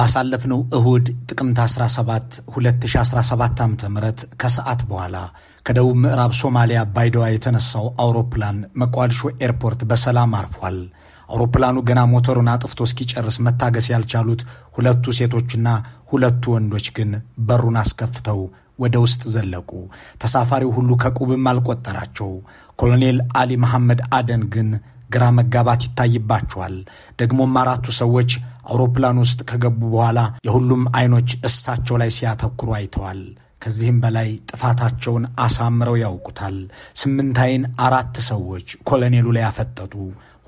ባሳለፍነው እሁድ ጥቅምት 17 2017 ዓ ም ከሰዓት በኋላ ከደቡብ ምዕራብ ሶማሊያ ባይደዋ የተነሳው አውሮፕላን መቋልሾ ኤርፖርት በሰላም አርፏል። አውሮፕላኑ ገና ሞተሩን አጥፍቶ እስኪጨርስ መታገስ ያልቻሉት ሁለቱ ሴቶችና ሁለቱ ወንዶች ግን በሩን አስከፍተው ወደ ውስጥ ዘለቁ። ተሳፋሪው ሁሉ ከቁብም አልቆጠራቸው። ኮሎኔል አሊ መሐመድ አደን ግን ግራ መጋባት ይታይባቸዋል። ደግሞም አራቱ ሰዎች አውሮፕላን ውስጥ ከገቡ በኋላ የሁሉም አይኖች እሳቸው ላይ ሲያተኩሩ አይተዋል። ከዚህም በላይ ጥፋታቸውን አሳምረው ያውቁታል። ስምንት አይን አራት ሰዎች ኮሎኔሉ ላይ ያፈጠጡ።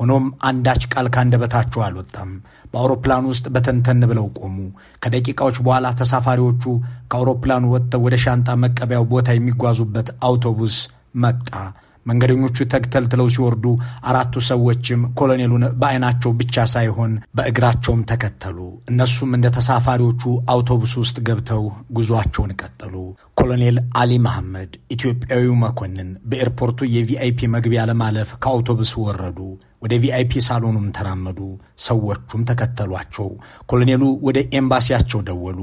ሆኖም አንዳች ቃል ካንደበታቸው አልወጣም። በአውሮፕላን ውስጥ በተንተን ብለው ቆሙ። ከደቂቃዎች በኋላ ተሳፋሪዎቹ ከአውሮፕላኑ ወጥተው ወደ ሻንጣ መቀበያው ቦታ የሚጓዙበት አውቶቡስ መጣ። መንገደኞቹ ተግተልትለው ሲወርዱ አራቱ ሰዎችም ኮሎኔሉን በአይናቸው ብቻ ሳይሆን በእግራቸውም ተከተሉ። እነሱም እንደ ተሳፋሪዎቹ አውቶቡስ ውስጥ ገብተው ጉዞአቸውን ቀጠሉ። ኮሎኔል አሊ መሐመድ፣ ኢትዮጵያዊው መኮንን በኤርፖርቱ የቪአይፒ መግቢያ ለማለፍ ከአውቶቡስ ወረዱ። ወደ ቪአይፒ ሳሎኑም ተራመዱ። ሰዎቹም ተከተሏቸው። ኮሎኔሉ ወደ ኤምባሲያቸው ደወሉ።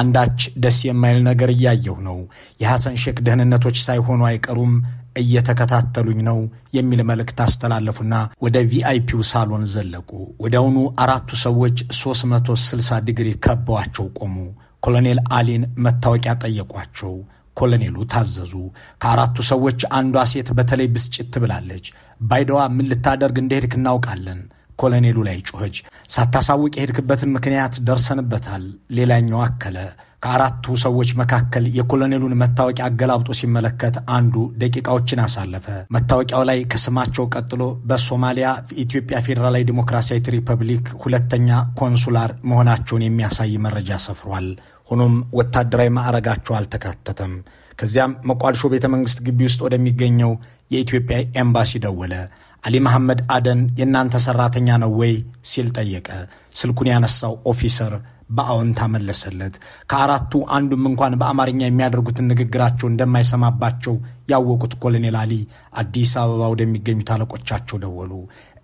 አንዳች ደስ የማይል ነገር እያየሁ ነው። የሐሰን ሼክ ደህንነቶች ሳይሆኑ አይቀሩም እየተከታተሉኝ ነው የሚል መልእክት አስተላለፉና ወደ ቪአይፒው ሳሎን ዘለቁ። ወዲያውኑ አራቱ ሰዎች 360 ዲግሪ ከበዋቸው ቆሙ። ኮሎኔል አሊን መታወቂያ ጠየቋቸው። ኮሎኔሉ ታዘዙ። ከአራቱ ሰዎች አንዷ ሴት በተለይ ብስጭት ብላለች። ባይደዋ ምን ልታደርግ እንደሄድክ እናውቃለን ኮሎኔሉ ላይ ጮኸች። ሳታሳውቅ የሄድክበትን ምክንያት ደርሰንበታል። ሌላኛው አከለ ከአራቱ ሰዎች መካከል የኮሎኔሉን መታወቂያ አገላብጦ ሲመለከት አንዱ ደቂቃዎችን አሳለፈ። መታወቂያው ላይ ከስማቸው ቀጥሎ በሶማሊያ ኢትዮጵያ ፌዴራላዊ ዲሞክራሲያዊት ሪፐብሊክ ሁለተኛ ኮንሱላር መሆናቸውን የሚያሳይ መረጃ ሰፍሯል። ሆኖም ወታደራዊ ማዕረጋቸው አልተካተተም። ከዚያም መቋልሾ ቤተ መንግሥት ግቢ ውስጥ ወደሚገኘው የኢትዮጵያ ኤምባሲ ደወለ። አሊ መሐመድ አደን የእናንተ ሠራተኛ ነው ወይ ሲል ጠየቀ። ስልኩን ያነሳው ኦፊሰር በአዎንታ መለሰለት። ከአራቱ አንዱም እንኳን በአማርኛ የሚያደርጉትን ንግግራቸው እንደማይሰማባቸው ያወቁት ኮሎኔል አሊ አዲስ አበባ ወደሚገኙት አለቆቻቸው ደወሉ።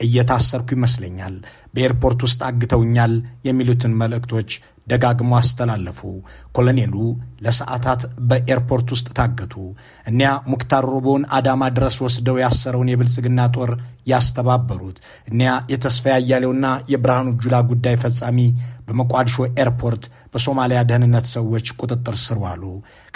እየታሰርኩ ይመስለኛል፣ በኤርፖርት ውስጥ አግተውኛል የሚሉትን መልእክቶች ደጋግሞ አስተላለፉ። ኮሎኔሉ ለሰዓታት በኤርፖርት ውስጥ ታገቱ። እኒያ ሙክታር ሮቦን አዳማ ድረስ ወስደው ያሰረውን የብልጽግና ጦር ያስተባበሩት እኒያ የተስፋ አያሌውና የብርሃኑ ጁላ ጉዳይ ፈጻሚ በመቋድሾ ኤርፖርት በሶማሊያ ደህንነት ሰዎች ቁጥጥር ስር ዋሉ።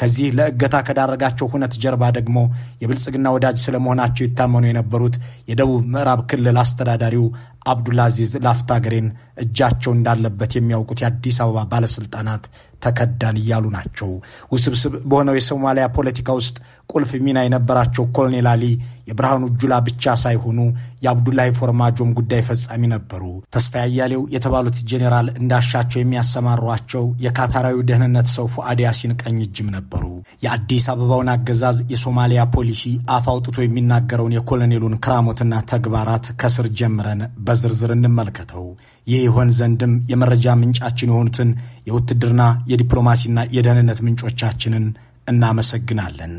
ከዚህ ለእገታ ከዳረጋቸው ሁነት ጀርባ ደግሞ የብልጽግና ወዳጅ ስለመሆናቸው ይታመኑ የነበሩት የደቡብ ምዕራብ ክልል አስተዳዳሪው አብዱልአዚዝ ላፍታገሬን እጃቸው እንዳለበት የሚያውቁት የአዲስ አበባ ባለስልጣናት ተከዳን እያሉ ናቸው። ውስብስብ በሆነው የሶማሊያ ፖለቲካ ውስጥ ቁልፍ ሚና የነበራቸው ኮሎኔል አሊ የብርሃኑ ጁላ ብቻ ሳይሆኑ የአብዱላሂ ፎርማጆም ጉዳይ ፈጻሚ ነበሩ። ተስፋ አያሌው የተባሉት ጄኔራል እንዳሻቸው የሚያሰማሯቸው የካታራዊ ደህንነት ሰው ፉአድ ያሲን ቀኝ እጅም ነበሩ። የአዲስ አበባውን አገዛዝ የሶማሊያ ፖሊሲ አፍ አውጥቶ የሚናገረውን የኮሎኔሉን ክራሞትና ተግባራት ከስር ጀምረን በዝርዝር እንመልከተው። ይህ ይሆን ዘንድም የመረጃ ምንጫችን የሆኑትን የውትድርና የዲፕሎማሲና የደህንነት ምንጮቻችንን እናመሰግናለን።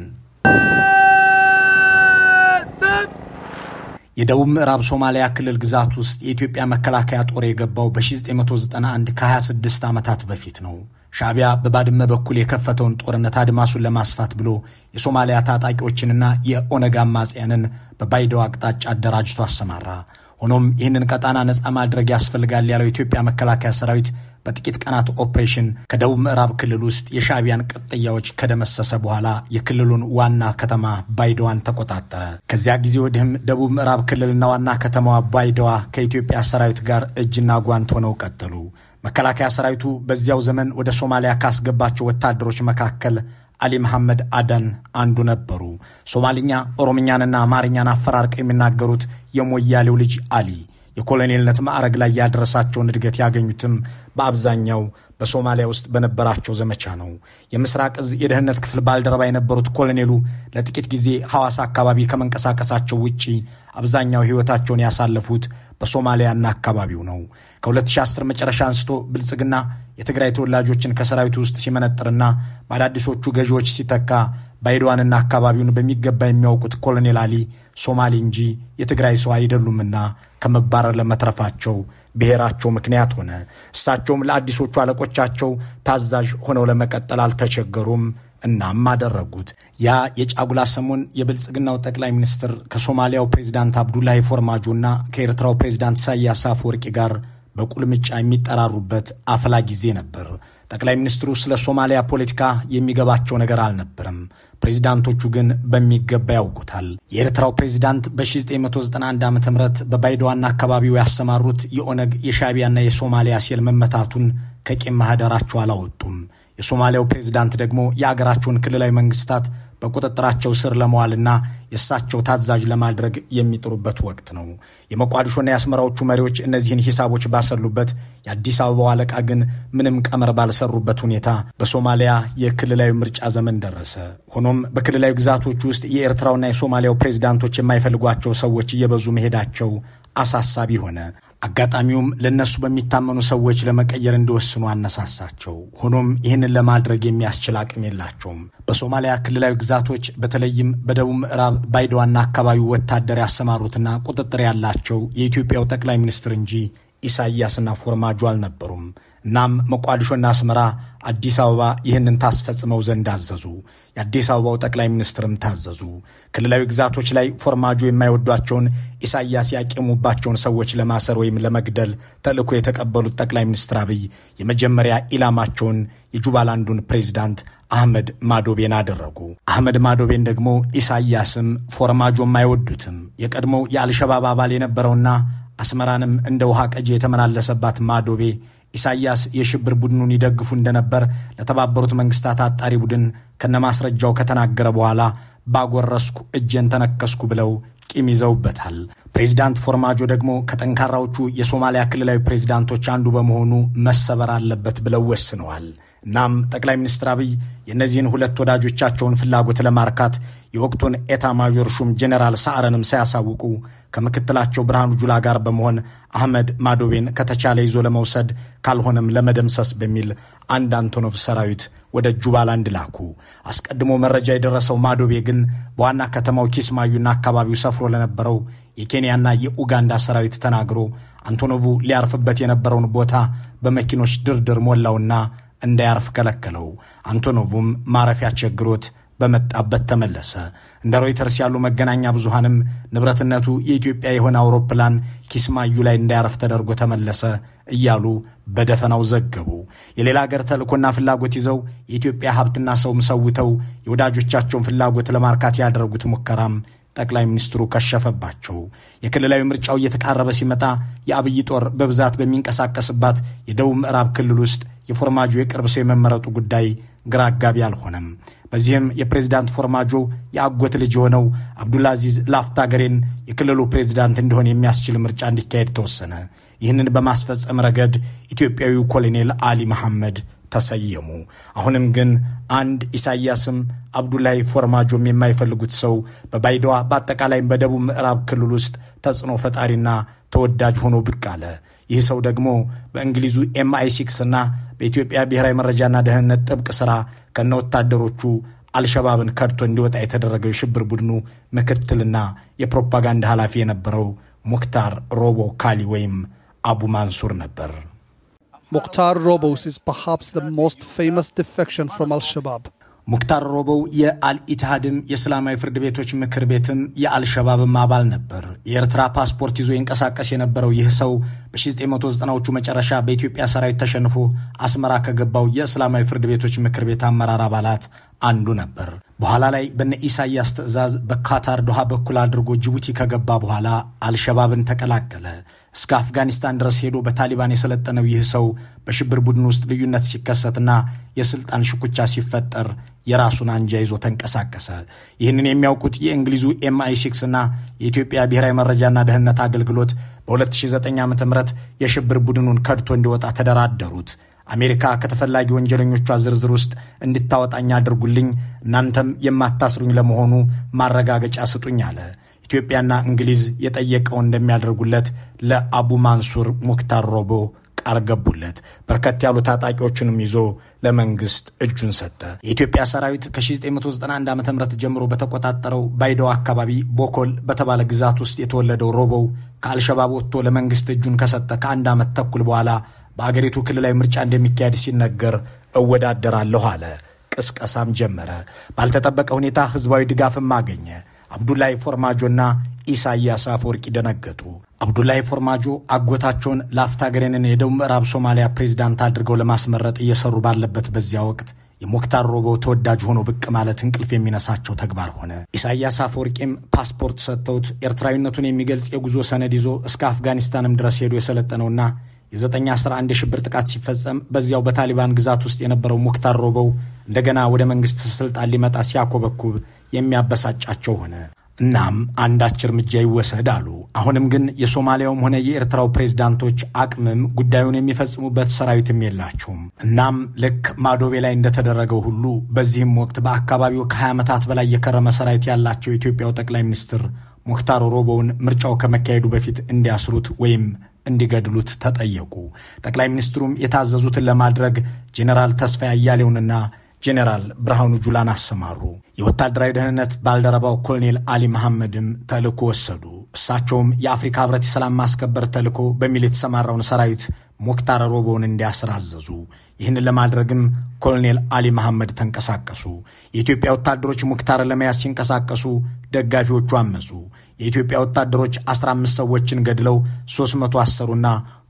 የደቡብ ምዕራብ ሶማሊያ ክልል ግዛት ውስጥ የኢትዮጵያ መከላከያ ጦር የገባው በ1991 ከ26 ዓመታት በፊት ነው። ሻዕቢያ በባድመ በኩል የከፈተውን ጦርነት አድማሱን ለማስፋት ብሎ የሶማሊያ ታጣቂዎችንና የኦነግ አማጽያንን በባይደው አቅጣጫ አደራጅቶ አሰማራ። ሆኖም ይህንን ቀጣና ነፃ ማድረግ ያስፈልጋል ያለው የኢትዮጵያ መከላከያ ሰራዊት በጥቂት ቀናት ኦፕሬሽን ከደቡብ ምዕራብ ክልል ውስጥ የሻቢያን ቅጥያዎች ከደመሰሰ በኋላ የክልሉን ዋና ከተማ ባይደዋን ተቆጣጠረ። ከዚያ ጊዜ ወዲህም ደቡብ ምዕራብ ክልልና ዋና ከተማዋ ባይደዋ ከኢትዮጵያ ሰራዊት ጋር እጅና ጓንት ሆነው ቀጠሉ። መከላከያ ሰራዊቱ በዚያው ዘመን ወደ ሶማሊያ ካስገባቸው ወታደሮች መካከል አሊ መሐመድ አደን አንዱ ነበሩ። ሶማሊኛ ኦሮምኛንና አማርኛን አፈራርቀው የሚናገሩት የሞያሌው ልጅ አሊ የኮሎኔልነት ማዕረግ ላይ ያደረሳቸውን እድገት ያገኙትም በአብዛኛው በሶማሊያ ውስጥ በነበራቸው ዘመቻ ነው። የምስራቅ እዝ የደህንነት ክፍል ባልደረባ የነበሩት ኮሎኔሉ ለጥቂት ጊዜ ሐዋሳ አካባቢ ከመንቀሳቀሳቸው ውጪ አብዛኛው ሕይወታቸውን ያሳለፉት በሶማሊያና አካባቢው ነው። ከ2010 መጨረሻ አንስቶ ብልጽግና የትግራይ ተወላጆችን ከሰራዊቱ ውስጥ ሲመነጥርና በአዳዲሶቹ ገዢዎች ሲተካ ባይድዋንና አካባቢውን በሚገባ የሚያውቁት ኮሎኔል አሊ ሶማሌ እንጂ የትግራይ ሰው አይደሉምና ከመባረር ለመትረፋቸው ብሔራቸው ምክንያት ሆነ። እሳቸውም ለአዲሶቹ አለቆቻቸው ታዛዥ ሆነው ለመቀጠል አልተቸገሩም። እናም አደረጉት። ያ የጫጉላ ሰሞን የብልጽግናው ጠቅላይ ሚኒስትር ከሶማሊያው ፕሬዚዳንት አብዱላሂ ፎርማጆና ከኤርትራው ፕሬዚዳንት ኢሳያስ አፈወርቂ ጋር በቁልምጫ የሚጠራሩበት አፍላ ጊዜ ነበር። ጠቅላይ ሚኒስትሩ ስለ ሶማሊያ ፖለቲካ የሚገባቸው ነገር አልነበረም። ፕሬዚዳንቶቹ ግን በሚገባ ያውቁታል። የኤርትራው ፕሬዚዳንት በ1991 ዓ ም በባይደዋና አካባቢው ያሰማሩት የኦነግ የሻቢያና የሶማሊያ ሴል መመታቱን ከቂም ማህደራቸው አላወጡም። የሶማሊያው ፕሬዚዳንት ደግሞ የአገራቸውን ክልላዊ መንግስታት በቁጥጥራቸው ስር ለመዋልና የእሳቸው ታዛዥ ለማድረግ የሚጥሩበት ወቅት ነው። የሞቃዲሾና የአስመራዎቹ መሪዎች እነዚህን ሂሳቦች ባሰሉበት፣ የአዲስ አበባው አለቃ ግን ምንም ቀመር ባልሰሩበት ሁኔታ በሶማሊያ የክልላዊ ምርጫ ዘመን ደረሰ። ሆኖም በክልላዊ ግዛቶች ውስጥ የኤርትራውና የሶማሊያው ፕሬዚዳንቶች የማይፈልጓቸው ሰዎች እየበዙ መሄዳቸው አሳሳቢ ሆነ። አጋጣሚውም ለእነሱ በሚታመኑ ሰዎች ለመቀየር እንዲወስኑ አነሳሳቸው። ሆኖም ይህንን ለማድረግ የሚያስችል አቅም የላቸውም። በሶማሊያ ክልላዊ ግዛቶች በተለይም በደቡብ ምዕራብ ባይደዋና አካባቢው ወታደር ያሰማሩትና ቁጥጥር ያላቸው የኢትዮጵያው ጠቅላይ ሚኒስትር እንጂ ኢሳይያስና ፎርማጆ አልነበሩም። እናም ሞቃዲሾና አስመራ አዲስ አበባ ይህንን ታስፈጽመው ዘንድ አዘዙ። የአዲስ አበባው ጠቅላይ ሚኒስትርም ታዘዙ። ክልላዊ ግዛቶች ላይ ፎርማጆ የማይወዷቸውን ኢሳያስ ያቄሙባቸውን ሰዎች ለማሰር ወይም ለመግደል ተልእኮ የተቀበሉት ጠቅላይ ሚኒስትር አብይ የመጀመሪያ ኢላማቸውን የጁባላንዱን ፕሬዚዳንት አህመድ ማዶቤን አደረጉ። አህመድ ማዶቤን ደግሞ ኢሳያስም ፎርማጆም አይወዱትም። የቀድሞው የአልሸባብ አባል የነበረውና አስመራንም እንደ ውሃ ቀጂ የተመላለሰባት ማዶቤ ኢሳያስ የሽብር ቡድኑን ይደግፉ እንደነበር ለተባበሩት መንግስታት አጣሪ ቡድን ከነማስረጃው ከተናገረ በኋላ ባጎረስኩ እጄን ተነከስኩ ብለው ቂም ይዘውበታል። ፕሬዚዳንት ፎርማጆ ደግሞ ከጠንካራዎቹ የሶማሊያ ክልላዊ ፕሬዚዳንቶች አንዱ በመሆኑ መሰበር አለበት ብለው ወስነዋል። እናም ጠቅላይ ሚኒስትር አብይ የእነዚህን ሁለት ወዳጆቻቸውን ፍላጎት ለማርካት የወቅቱን ኤታ ማዦር ሹም ጄኔራል ሰዓረንም ሳያሳውቁ ከምክትላቸው ብርሃኑ ጁላ ጋር በመሆን አህመድ ማዶቤን ከተቻለ ይዞ ለመውሰድ ካልሆነም ለመደምሰስ በሚል አንድ አንቶኖቭ ሰራዊት ወደ ጁባላንድ ላኩ። አስቀድሞ መረጃ የደረሰው ማዶቤ ግን በዋና ከተማው ኪስማዩና አካባቢው ሰፍሮ ለነበረው የኬንያና የኡጋንዳ ሰራዊት ተናግሮ አንቶኖቩ ሊያርፍበት የነበረውን ቦታ በመኪኖች ድርድር ሞላውና እንዳያርፍ ከለከለው። አንቶኖቩም ማረፊያ ቸግሮት በመጣበት ተመለሰ። እንደ ሮይተርስ ያሉ መገናኛ ብዙሃንም ንብረትነቱ የኢትዮጵያ የሆነ አውሮፕላን ኪስማዩ ላይ እንዳያርፍ ተደርጎ ተመለሰ እያሉ በደፈናው ዘገቡ። የሌላ ሀገር ተልእኮና ፍላጎት ይዘው የኢትዮጵያ ሀብትና ሰውም ሰውተው የወዳጆቻቸውን ፍላጎት ለማርካት ያደረጉት ሙከራም ጠቅላይ ሚኒስትሩ ከሸፈባቸው። የክልላዊ ምርጫው እየተቃረበ ሲመጣ የአብይ ጦር በብዛት በሚንቀሳቀስባት የደቡብ ምዕራብ ክልል ውስጥ የፎርማጆ የቅርብ ሰው የመመረጡ ጉዳይ ግራ አጋቢ አልሆነም። በዚህም የፕሬዚዳንት ፎርማጆ የአጎት ልጅ የሆነው አብዱልአዚዝ ላፍታ ገሬን የክልሉ ፕሬዚዳንት እንዲሆን የሚያስችል ምርጫ እንዲካሄድ ተወሰነ። ይህንን በማስፈጸም ረገድ ኢትዮጵያዊው ኮሎኔል አሊ መሐመድ ተሰየሙ። አሁንም ግን አንድ ኢሳያስም አብዱላይ ፎርማጆም የማይፈልጉት ሰው በባይደዋ በአጠቃላይም በደቡብ ምዕራብ ክልል ውስጥ ተጽዕኖ ፈጣሪና ተወዳጅ ሆኖ ብቅ አለ። ይህ ሰው ደግሞ በእንግሊዙ ኤምአይ ሲክስ እና በኢትዮጵያ ብሔራዊ መረጃና ደህንነት ጥብቅ ሥራ ከነ ወታደሮቹ አልሸባብን ከድቶ እንዲወጣ የተደረገው የሽብር ቡድኑ ምክትልና የፕሮፓጋንዳ ኃላፊ የነበረው ሙክታር ሮቦ ካሊ ወይም አቡ ማንሱር ነበር። ሙክታር ሮቦውስ is perhaps the most famous defection from al ሙክታር ሮበው የአልኢትሃድም የእስላማዊ ፍርድ ቤቶች ምክር ቤትም የአልሸባብም አባል ነበር። የኤርትራ ፓስፖርት ይዞ ይንቀሳቀስ የነበረው ይህ ሰው በ1990ዎቹ መጨረሻ በኢትዮጵያ ሰራዊት ተሸንፎ አስመራ ከገባው የእስላማዊ ፍርድ ቤቶች ምክር ቤት አመራር አባላት አንዱ ነበር። በኋላ ላይ በነ ኢሳያስ ትዕዛዝ በካታር ዶሃ በኩል አድርጎ ጅቡቲ ከገባ በኋላ አልሸባብን ተቀላቀለ። እስከ አፍጋኒስታን ድረስ ሄዶ በታሊባን የሰለጠነው ይህ ሰው በሽብር ቡድን ውስጥ ልዩነት ሲከሰትና የስልጣን ሽኩቻ ሲፈጠር የራሱን አንጃ ይዞ ተንቀሳቀሰ። ይህንን የሚያውቁት የእንግሊዙ ኤምአይ ሲክስ እና የኢትዮጵያ ብሔራዊ መረጃና ደህንነት አገልግሎት በ2009 ዓ ም የሽብር ቡድኑን ከድቶ እንዲወጣ ተደራደሩት። አሜሪካ ከተፈላጊ ወንጀለኞቿ ዝርዝር ውስጥ እንድታወጣኝ አድርጉልኝ፣ እናንተም የማታስሩኝ ለመሆኑ ማረጋገጫ ስጡኝ አለ። ኢትዮጵያና እንግሊዝ የጠየቀው እንደሚያደርጉለት ለአቡ ማንሱር ሙክታር ሮቦ ቃል ገቡለት። በርከት ያሉ ታጣቂዎችንም ይዞ ለመንግስት እጁን ሰጠ። የኢትዮጵያ ሰራዊት ከ1991 ዓ ም ጀምሮ በተቆጣጠረው ባይደው አካባቢ ቦኮል በተባለ ግዛት ውስጥ የተወለደው ሮቦው ከአልሸባብ ወጥቶ ለመንግስት እጁን ከሰጠ ከአንድ ዓመት ተኩል በኋላ በአገሪቱ ክልላዊ ምርጫ እንደሚካሄድ ሲነገር እወዳደራለሁ አለ። ቅስቀሳም ጀመረ። ባልተጠበቀ ሁኔታ ህዝባዊ ድጋፍም አገኘ። አብዱላይ ፎርማጆና ኢሳያስ አፈወርቂ ደነገጡ። አብዱላይ ፎርማጆ አጎታቸውን ላፍታ ገሬንን የደቡብ ምዕራብ ሶማሊያ ፕሬዚዳንት አድርገው ለማስመረጥ እየሰሩ ባለበት በዚያ ወቅት የሞክታር ሮቦ ተወዳጅ ሆኖ ብቅ ማለት እንቅልፍ የሚነሳቸው ተግባር ሆነ። ኢሳያስ አፈወርቂም ፓስፖርት ሰጥተውት ኤርትራዊነቱን የሚገልጽ የጉዞ ሰነድ ይዞ እስከ አፍጋኒስታንም ድረስ ሄዶ የሰለጠነውና አስራ አንድ የሽብር ጥቃት ሲፈጸም በዚያው በታሊባን ግዛት ውስጥ የነበረው ሙክታር ሮበው እንደገና ወደ መንግሥት ስልጣን ሊመጣ ሲያኮበኩብ የሚያበሳጫቸው ሆነ። እናም አንዳች እርምጃ ይወሰድ አሉ። አሁንም ግን የሶማሊያውም ሆነ የኤርትራው ፕሬዝዳንቶች አቅምም ጉዳዩን የሚፈጽሙበት ሰራዊትም የላቸውም። እናም ልክ ማዶቤ ላይ እንደተደረገው ሁሉ በዚህም ወቅት በአካባቢው ከ20 ዓመታት በላይ የከረመ ሰራዊት ያላቸው የኢትዮጵያው ጠቅላይ ሚኒስትር ሙክታር ሮቦውን ምርጫው ከመካሄዱ በፊት እንዲያስሩት ወይም እንዲገድሉት ተጠየቁ። ጠቅላይ ሚኒስትሩም የታዘዙትን ለማድረግ ጄኔራል ተስፋ አያሌውንና ጄኔራል ብርሃኑ ጁላን አሰማሩ። የወታደራዊ ደህንነት ባልደረባው ኮሎኔል አሊ መሐመድም ተልእኮ ወሰዱ። እሳቸውም የአፍሪካ ህብረት የሰላም ማስከበር ተልእኮ በሚል የተሰማራውን ሰራዊት ሞክታር ሮቦውን እንዲያስር አዘዙ። ይህንን ለማድረግም ኮሎኔል አሊ መሐመድ ተንቀሳቀሱ። የኢትዮጵያ ወታደሮች ሙክታር ለመያዝ ሲንቀሳቀሱ ደጋፊዎቹ አመፁ። የኢትዮጵያ ወታደሮች 15 ሰዎችን ገድለው 300 አሰሩና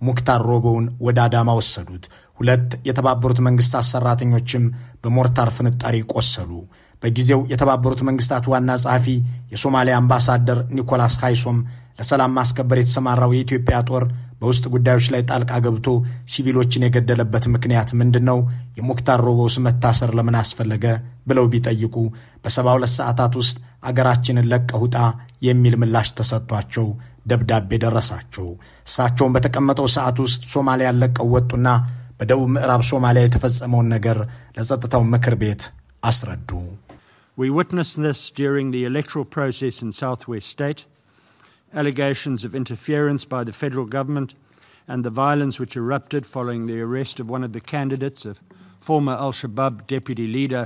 ሙክታር ሮቦውን ወደ አዳማ ወሰዱት። ሁለት የተባበሩት መንግስታት ሰራተኞችም በሞርታር ፍንጣሪ ቆሰሉ። በጊዜው የተባበሩት መንግስታት ዋና ጸሐፊ የሶማሊያ አምባሳደር ኒኮላስ ሃይሶም ለሰላም ማስከበር የተሰማራው የኢትዮጵያ ጦር በውስጥ ጉዳዮች ላይ ጣልቃ ገብቶ ሲቪሎችን የገደለበት ምክንያት ምንድን ነው? የሙክታር ሮቦስ መታሰር ለምን አስፈለገ? ብለው ቢጠይቁ በሰባ ሁለት ሰዓታት ውስጥ አገራችንን ለቀህ ውጣ የሚል ምላሽ ተሰጥቷቸው ደብዳቤ ደረሳቸው። እሳቸውን በተቀመጠው ሰዓት ውስጥ ሶማሊያን ለቀው ወጡና በደቡብ ምዕራብ ሶማሊያ የተፈጸመውን ነገር ለጸጥታው ምክር ቤት አስረዱ። We witnessed this during the electoral process in Southwest State. allegations of interference by the federal government and the violence which erupted following the arrest of one of the candidates of former al-Shabaab deputy leader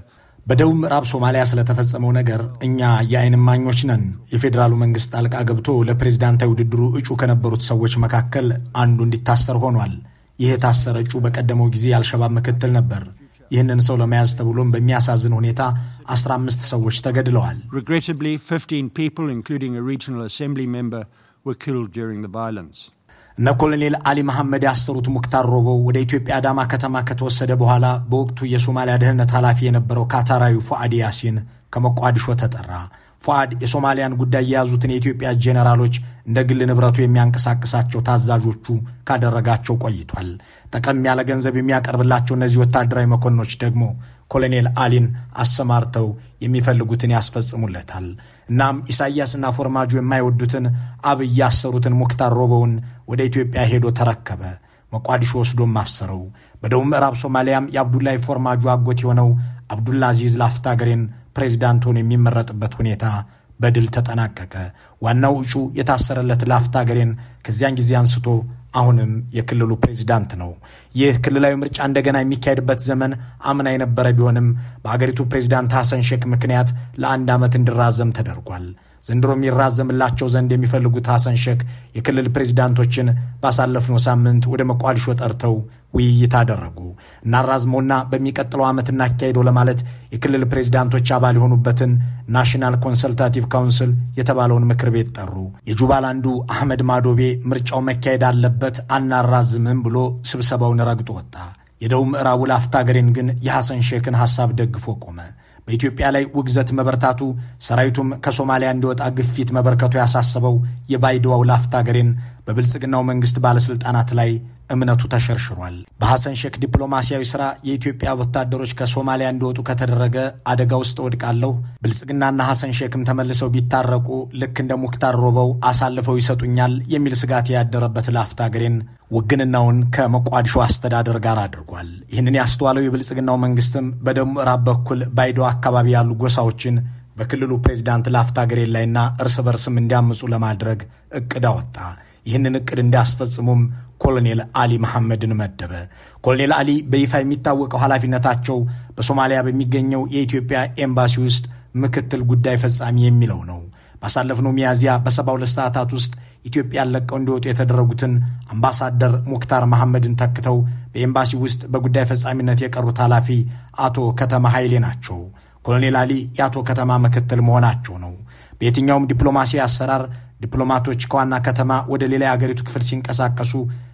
በደቡብ ምዕራብ ሶማሊያ ስለተፈጸመው ነገር እኛ የአይን እማኞች ነን። የፌዴራሉ መንግስት ጣልቃ ገብቶ ለፕሬዝዳንታዊ ውድድሩ እጩ ከነበሩት ሰዎች መካከል አንዱ እንዲታሰር ሆኗል። ይህ የታሰረ እጩ በቀደመው ጊዜ የአልሸባብ ምክትል ነበር። ይህንን ሰው ለመያዝ ተብሎም በሚያሳዝን ሁኔታ 15 ሰዎች ተገድለዋል። እነ ኮሎኔል አሊ መሐመድ ያሰሩት ሙክታር ሮቦ ወደ ኢትዮጵያ አዳማ ከተማ ከተወሰደ በኋላ በወቅቱ የሶማሊያ ደህንነት ኃላፊ የነበረው ካታራዊ ፉአድ ያሲን ከመቋድሾ ተጠራ። ፏድ የሶማሊያን ጉዳይ የያዙትን የኢትዮጵያ ጄኔራሎች እንደ ግል ንብረቱ የሚያንቀሳቅሳቸው ታዛዦቹ ካደረጋቸው ቆይቷል። ጠቀም ያለ ገንዘብ የሚያቀርብላቸው እነዚህ ወታደራዊ መኮንኖች ደግሞ ኮሎኔል አሊን አሰማርተው የሚፈልጉትን ያስፈጽሙለታል። እናም ኢሳያስና ፎርማጆ የማይወዱትን አብይ ያሰሩትን ሙክታር ሮበውን ወደ ኢትዮጵያ ሄዶ ተረከበ። ሞቃዲሾ ወስዶም አሰረው። በደቡብ ምዕራብ ሶማሊያም የአብዱላይ ፎርማጆ አጎት የሆነው አብዱላ አዚዝ ሀገሬን ፕሬዚዳንት ሆኖ የሚመረጥበት ሁኔታ በድል ተጠናቀቀ። ዋናው እጩ የታሰረለት ላፍታግሬን ሀገሬን ከዚያን ጊዜ አንስቶ አሁንም የክልሉ ፕሬዚዳንት ነው። ይህ ክልላዊ ምርጫ እንደገና የሚካሄድበት ዘመን አምና የነበረ ቢሆንም በአገሪቱ ፕሬዚዳንት ሐሰን ሼክ ምክንያት ለአንድ ዓመት እንዲራዘም ተደርጓል። ዘንድሮ የሚራዘምላቸው ዘንድ የሚፈልጉት ሐሰን ሼክ የክልል ፕሬዚዳንቶችን ባሳለፍነው ሳምንት ወደ መቋዲሾ ጠርተው ውይይት አደረጉ። እናራዝመውና በሚቀጥለው ዓመት እናካሄደው ለማለት የክልል ፕሬዚዳንቶች አባል የሆኑበትን ናሽናል ኮንሰልታቲቭ ካውንስል የተባለውን ምክር ቤት ጠሩ። የጁባላንዱ አህመድ ማዶቤ ምርጫው መካሄድ አለበት አናራዝምም ብሎ ስብሰባውን ረግጦ ወጣ። የደቡብ ምዕራቡ ላፍታ ግን የሐሰን ሼክን ሐሳብ ደግፎ ቆመ። በኢትዮጵያ ላይ ውግዘት መበርታቱ ሰራዊቱም ከሶማሊያ እንዲወጣ ግፊት መበርከቱ ያሳሰበው የባይድዋው ላፍታ ገሬን በብልጽግናው መንግስት ባለስልጣናት ላይ እምነቱ ተሸርሽሯል። በሐሰን ሼክ ዲፕሎማሲያዊ ሥራ የኢትዮጵያ ወታደሮች ከሶማሊያ እንዲወጡ ከተደረገ አደጋ ውስጥ ወድቃለሁ፣ ብልጽግናና ሐሰን ሼክም ተመልሰው ቢታረቁ ልክ እንደ ሙክታር ሮበው አሳልፈው ይሰጡኛል የሚል ስጋት ያደረበት ላፍታ አገሬን ውግንናውን ከመቋድሾ አስተዳደር ጋር አድርጓል። ይህንን ያስተዋለው የብልጽግናው መንግስትም በደቡብ ምዕራብ በኩል ባይዶ አካባቢ ያሉ ጎሳዎችን በክልሉ ፕሬዚዳንት ላፍታ አገሬን ላይና እርስ በርስም እንዲያምፁ ለማድረግ እቅድ አወጣ። ይህንን እቅድ እንዲያስፈጽሙም ኮሎኔል አሊ መሐመድን መደበ። ኮሎኔል አሊ በይፋ የሚታወቀው ኃላፊነታቸው በሶማሊያ በሚገኘው የኢትዮጵያ ኤምባሲ ውስጥ ምክትል ጉዳይ ፈጻሚ የሚለው ነው። ባሳለፍነው ሚያዝያ በሰባ ሁለት ሰዓታት ውስጥ ኢትዮጵያን ለቀው እንዲወጡ የተደረጉትን አምባሳደር ሙክታር መሐመድን ተክተው በኤምባሲ ውስጥ በጉዳይ ፈጻሚነት የቀሩት ኃላፊ አቶ ከተማ ኃይሌ ናቸው። ኮሎኔል አሊ የአቶ ከተማ ምክትል መሆናቸው ነው። በየትኛውም ዲፕሎማሲ አሰራር ዲፕሎማቶች ከዋና ከተማ ወደ ሌላ የአገሪቱ ክፍል ሲንቀሳቀሱ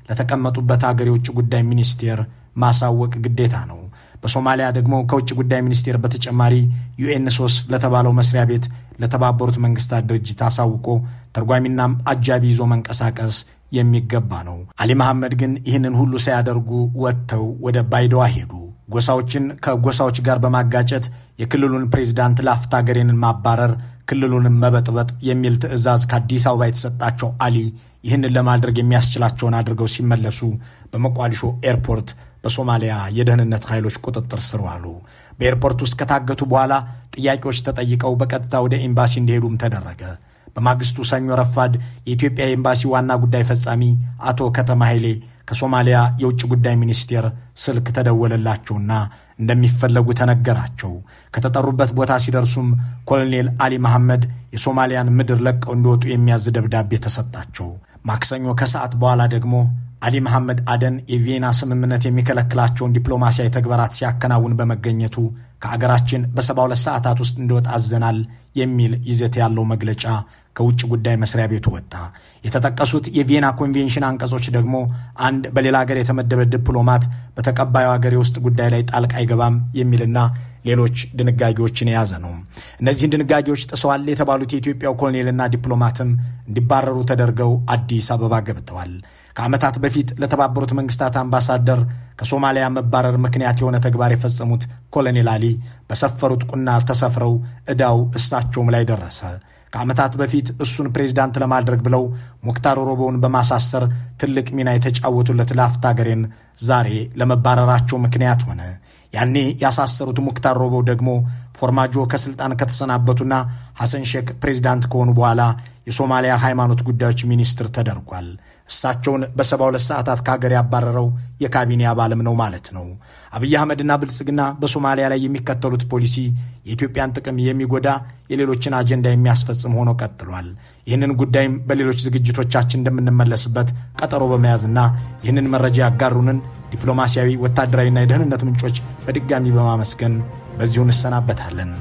ለተቀመጡበት አገር የውጭ ጉዳይ ሚኒስቴር ማሳወቅ ግዴታ ነው። በሶማሊያ ደግሞ ከውጭ ጉዳይ ሚኒስቴር በተጨማሪ ዩኤን ሶስ ለተባለው መስሪያ ቤት ለተባበሩት መንግስታት ድርጅት አሳውቆ ተርጓሚናም አጃቢ ይዞ መንቀሳቀስ የሚገባ ነው። አሊ መሐመድ ግን ይህንን ሁሉ ሳያደርጉ ወጥተው ወደ ባይደዋ ሄዱ። ጎሳዎችን ከጎሳዎች ጋር በማጋጨት የክልሉን ፕሬዚዳንት ላፍታ ገሬንን ማባረር ክልሉንም መበጥበጥ የሚል ትዕዛዝ ከአዲስ አበባ የተሰጣቸው አሊ ይህንን ለማድረግ የሚያስችላቸውን አድርገው ሲመለሱ በመቋዲሾ ኤርፖርት በሶማሊያ የደህንነት ኃይሎች ቁጥጥር ስር ዋሉ። በኤርፖርት ውስጥ ከታገቱ በኋላ ጥያቄዎች ተጠይቀው በቀጥታ ወደ ኤምባሲ እንዲሄዱም ተደረገ። በማግስቱ ሰኞ ረፋድ የኢትዮጵያ ኤምባሲ ዋና ጉዳይ ፈጻሚ አቶ ከተማ ኃይሌ ከሶማሊያ የውጭ ጉዳይ ሚኒስቴር ስልክ ተደወለላቸውና እንደሚፈለጉ ተነገራቸው። ከተጠሩበት ቦታ ሲደርሱም ኮሎኔል አሊ መሐመድ የሶማሊያን ምድር ለቀው እንዲወጡ የሚያዝ ደብዳቤ ተሰጣቸው። ማክሰኞ ከሰዓት በኋላ ደግሞ አሊ መሐመድ አደን የቪየና ስምምነት የሚከለክላቸውን ዲፕሎማሲያዊ ተግባራት ሲያከናውን በመገኘቱ ከአገራችን በሰባ ሁለት ሰዓታት ውስጥ እንዲወጣ አዘናል የሚል ይዘት ያለው መግለጫ ከውጭ ጉዳይ መስሪያ ቤቱ ወጣ። የተጠቀሱት የቪየና ኮንቬንሽን አንቀጾች ደግሞ አንድ በሌላ ሀገር የተመደበ ዲፕሎማት በተቀባዩ ሀገር የውስጥ ጉዳይ ላይ ጣልቃ አይገባም የሚልና ሌሎች ድንጋጌዎችን የያዘ ነው። እነዚህን ድንጋጌዎች ጥሰዋል የተባሉት የኢትዮጵያው ኮሎኔልና ዲፕሎማትም እንዲባረሩ ተደርገው አዲስ አበባ ገብተዋል። ከዓመታት በፊት ለተባበሩት መንግስታት አምባሳደር ከሶማሊያ መባረር ምክንያት የሆነ ተግባር የፈጸሙት ኮሎኔል አሊ በሰፈሩት ቁና ተሰፍረው ዕዳው እሳቸውም ላይ ደረሰ። ከዓመታት በፊት እሱን ፕሬዚዳንት ለማድረግ ብለው ሙክታር ኦሮቦውን በማሳሰር ትልቅ ሚና የተጫወቱለት ላፍታ ገሬን ዛሬ ለመባረራቸው ምክንያት ሆነ። ያኔ ያሳሰሩት ሙክታር ሮቦው ደግሞ ፎርማጆ ከስልጣን ከተሰናበቱና ሐሰን ሼክ ፕሬዚዳንት ከሆኑ በኋላ የሶማሊያ ሃይማኖት ጉዳዮች ሚኒስትር ተደርጓል። እሳቸውን በሰባ ሁለት ሰዓታት ከሀገር ያባረረው የካቢኔ አባልም ነው ማለት ነው። አብይ አህመድና ብልጽግና በሶማሊያ ላይ የሚከተሉት ፖሊሲ የኢትዮጵያን ጥቅም የሚጎዳ የሌሎችን አጀንዳ የሚያስፈጽም ሆኖ ቀጥሏል። ይህንን ጉዳይም በሌሎች ዝግጅቶቻችን እንደምንመለስበት ቀጠሮ በመያዝና ይህንን መረጃ ያጋሩንን ዲፕሎማሲያዊ፣ ወታደራዊና የደህንነት ምንጮች በድጋሚ በማመስገን በዚሁ እንሰናበታለን።